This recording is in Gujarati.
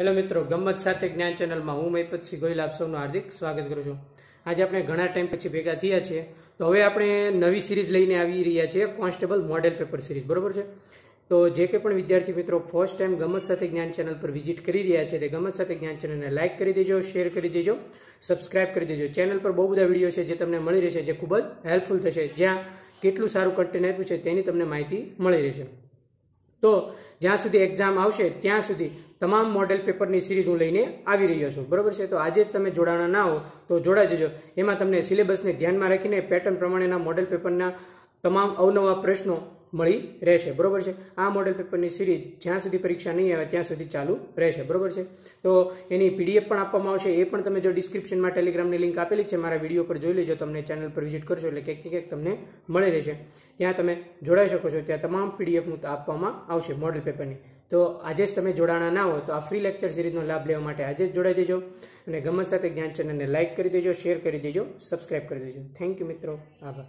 હેલો મિત્રો ગમત સાથે જ્ઞાન ચેનલમાં હું મહિપતસિંહ ગોયલ આપ સૌનું હાર્દિક સ્વાગત કરું છું આજે આપણે ઘણા ટાઈમ પછી ભેગા થયા છીએ તો હવે આપણે નવી સિરીઝ લઈને આવી રહ્યા છીએ કોન્સ્ટેબલ મોડેલ પેપર સિરીઝ બરોબર છે તો જે કંઈ પણ વિદ્યાર્થી મિત્રો ફર્સ્ટ ટાઈમ ગમત સાથે જ્ઞાન ચેનલ પર વિઝિટ કરી રહ્યા છે તે ગમત સાથે જ્ઞાન ચેનલને લાઇક કરી દેજો શેર કરી દેજો સબસ્ક્રાઇબ કરી દેજો ચેનલ પર બહુ બધા વિડીયો છે જે તમને મળી રહેશે જે ખૂબ જ હેલ્પફુલ થશે જ્યાં કેટલું સારું કન્ટેન્ટ આપ્યું છે તેની તમને માહિતી મળી રહેશે તો જ્યાં સુધી એક્ઝામ આવશે ત્યાં સુધી તમામ મોડેલ પેપરની સિરીઝ હું લઈને આવી રહ્યો છું બરાબર છે તો આજે જ તમે જોડાણા ના હો તો જોડાઈ જજો એમાં તમને સિલેબસને ધ્યાનમાં રાખીને પેટર્ન પ્રમાણેના મોડેલ પેપરના તમામ અવનવા પ્રશ્નો મળી રહેશે બરોબર છે આ મોડેલ પેપરની સિરીઝ જ્યાં સુધી પરીક્ષા નહીં આવે ત્યાં સુધી ચાલુ રહેશે બરોબર છે તો એની પીડીએફ પણ આપવામાં આવશે એ પણ તમે જો ડિસ્ક્રિપ્શનમાં ટેલિગ્રામની લિંક આપેલી છે મારા વિડીયો પર જોઈ લેજો તમને ચેનલ પર વિઝિટ કરશો એટલે ક્યાંક ક્યાંક તમને મળી રહેશે ત્યાં તમે જોડાઈ શકો છો ત્યાં તમામ પીડીએફનું આપવામાં આવશે મોડેલ પેપરની તો આજે જ તમે જોડાણા ના હોય તો આ ફ્રી લેક્ચર સિરીઝનો લાભ લેવા માટે આજે જ જોડાઈ દેજો અને ગમત સાથે જ્ઞાન ચેનલને લાઇક કરી દેજો શેર કરી દેજો સબસ્ક્રાઇબ કરી દેજો થેન્ક યુ મિત્રો આભાર